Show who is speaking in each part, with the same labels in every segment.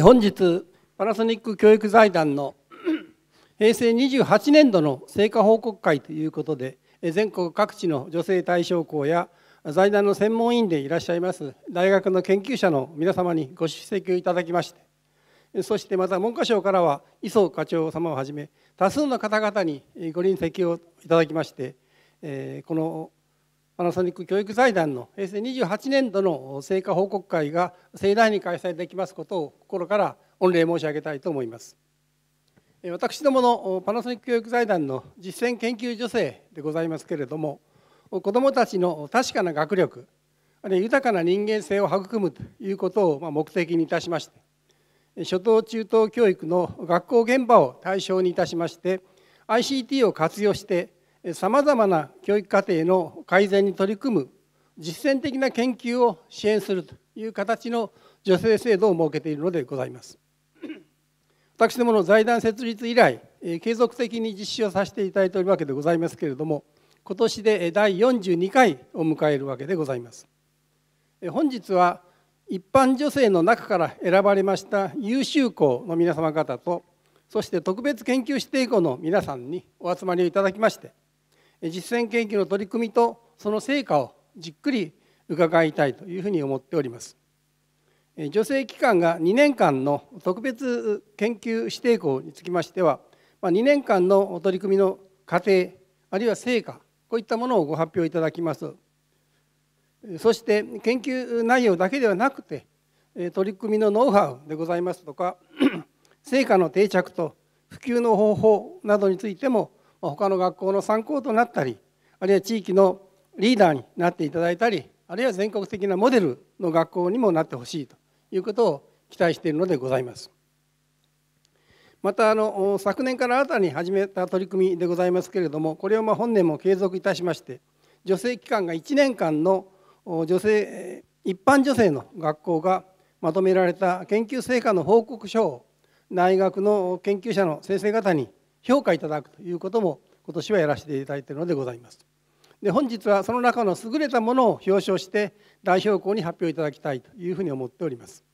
Speaker 1: 本日パナソニック教育財団の 平成28年度の成果報告会ということで全国各地の女性対象校や財団の専門員でいらっしゃいます大学の研究者の皆様にご出席をいただきましてそしてまた文科省からは磯課長様をはじめ多数の方々にご臨席をいただきましてこのパナソニック教育財団の平成28年度の成果報告会が盛大に開催できますことを心から御礼申し上げたいと思います。私どものパナソニック教育財団の実践研究助成でございますけれども子どもたちの確かな学力あるいは豊かな人間性を育むということを目的にいたしまして初等中等教育の学校現場を対象にいたしまして ICT を活用してさまざまな教育課程の改善に取り組む実践的な研究を支援するという形の助成制度を設けているのでございます。私どもの財団設立以来継続的に実施をさせていただいておるわけでございますけれども今年で第42回を迎えるわけでございます本日は一般女性の中から選ばれました優秀校の皆様方とそして特別研究指定校の皆さんにお集まりをいただきまして実践研究の取り組みとその成果をじっくり伺いたいというふうに思っております。助成期間が2年間の特別研究指定校につきましては2年間の取り組みの過程あるいは成果こういったものをご発表いただきますそして研究内容だけではなくて取り組みのノウハウでございますとか 成果の定着と普及の方法などについても他の学校の参考となったりあるいは地域のリーダーになっていただいたりあるいは全国的なモデルの学校にもなってほしいということを期待しているのでございます。またあの昨年から新たに始めた取り組みでございますけれどもこれをまあ本年も継続いたしまして助成期間が1年間の女性一般女性の学校がまとめられた研究成果の報告書を大学の研究者の先生方に評価いただくということも今年はやらせていただいているのでございます。で本日はその中の優れたものを表彰して代表校に発表いただきたいというふうに思っております。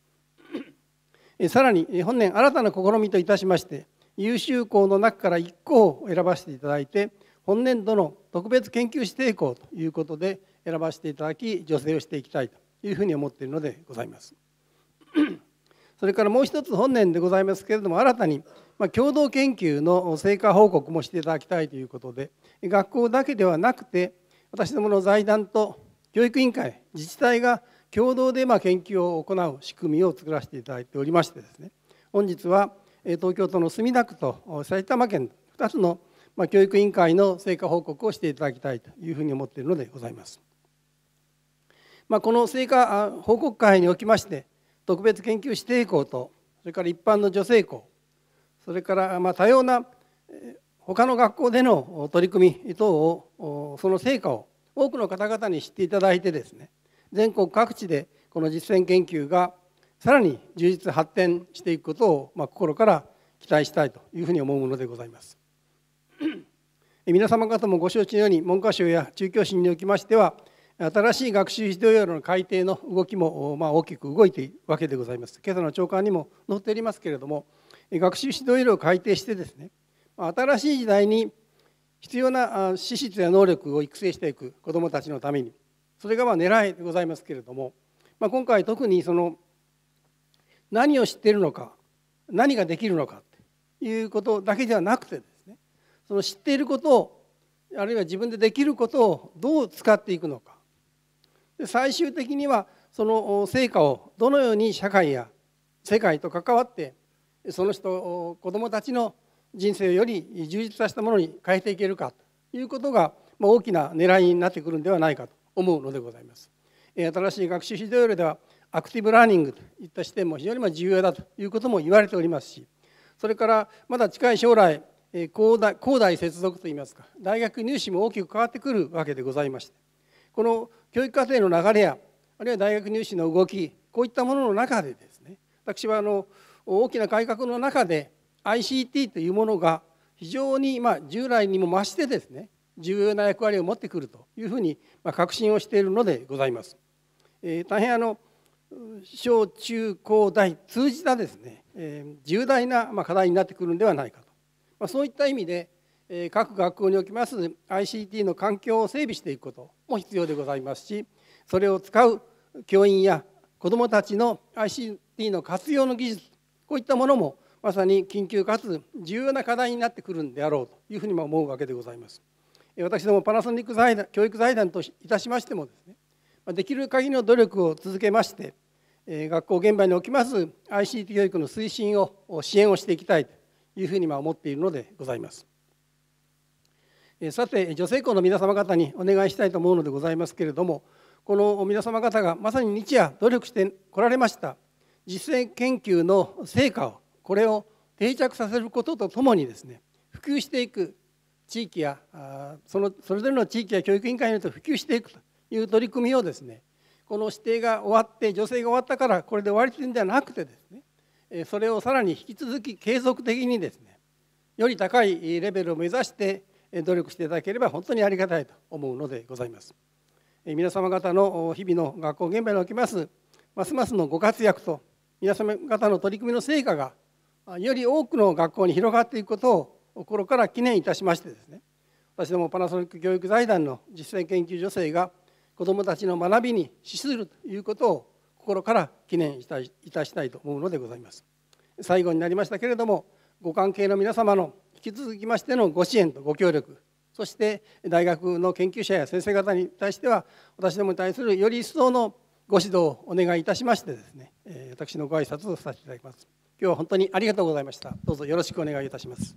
Speaker 1: さらに本年新たな試みといたしまして優秀校の中から1校を選ばせていただいて本年度の特別研究指定校ということで選ばせていただき助成をしていきたいというふうに思っているのでございます。それからもう一つ本年でございますけれども新たに共同研究の成果報告もしていただきたいということで学校だけではなくて私どもの財団と教育委員会自治体が共同で研究を行う仕組みを作らせていただいておりましてですね本日は東京都の墨田区と埼玉県2つの教育委員会の成果報告をしていただきたいというふうに思っているのでございます。まあ、この成果報告会におきまして特別研究指定校とそれから一般の女性校それからまあ多様な他の学校での取り組み等をその成果を多くの方々に知っていただいてですね全国各地でこの実践研究がさらに充実発展していくことを、まあ、心から期待したいというふうに思うものでございます。皆様方もご承知のように文科省や中教審におきましては新しい学習指導要領の改定の動きも、まあ、大きく動いているわけでございます。今朝の長官にも載っておりますけれども、学習指導要領を改定してですね、新しい時代に必要な資質や能力を育成していく子どもたちのために、それがまあ狙いでございますけれども、まあ、今回特にその何を知っているのか、何ができるのかということだけではなくてですね、その知っていることを、あるいは自分でできることをどう使っていくのか。最終的にはその成果をどのように社会や世界と関わってその人子どもたちの人生をより充実させたものに変えていけるかということが大きな狙いになってくるんではないかと思うのでございます。新しい学習指導要領ではアクティブラーニングといった視点も非常に重要だということも言われておりますしそれからまだ近い将来高大接続といいますか大学入試も大きく変わってくるわけでございましてこの教育課程の流れやあるいは大学入試の動きこういったものの中でですね私はあの大きな改革の中で ICT というものが非常にま従来にも増してですね重要な役割を持ってくるというふうにま確信をしているのでございます。えー、大変あの小中高大通じたですね、えー、重大なま課題になってくるんではないかと、まあ、そういった意味で各学校におきます ICT の環境を整備していくことも必要でございますしそれを使う教員や子どもたちの ICT の活用の技術こういったものもまさに緊急かつ重要な課題になってくるんであろうというふうにも思うわけでございます。私どもパナソニック財団教育財団といたしましてもですねできる限りの努力を続けまして学校現場におきます ICT 教育の推進を支援をしていきたいというふうに思っているのでございます。さて女性校の皆様方にお願いしたいと思うのでございますけれどもこの皆様方がまさに日夜努力してこられました実践研究の成果をこれを定着させることとともにですね普及していく地域やそのそれぞれの地域や教育委員会によって普及していくという取り組みをですねこの指定が終わって女性が終わったからこれで終わりというんではなくてですねそれをさらに引き続き継続的にですねより高いレベルを目指して努力していただければ本当にありがたいと思うのでございます皆様方の日々の学校現場におきますますますのご活躍と皆様方の取り組みの成果がより多くの学校に広がっていくことを心から記念いたしましてですね私どもパナソニック教育財団の実践研究助成が子どもたちの学びに資するということを心から記念いたしたいと思うのでございます最後になりましたけれどもご関係の皆様の引き続きましてのご支援とご協力そして大学の研究者や先生方に対しては私どもに対するより一層のご指導をお願いいたしましてですね私のご挨拶をさせていただきます今日は本当にありがとうございましたどうぞよろしくお願いいたします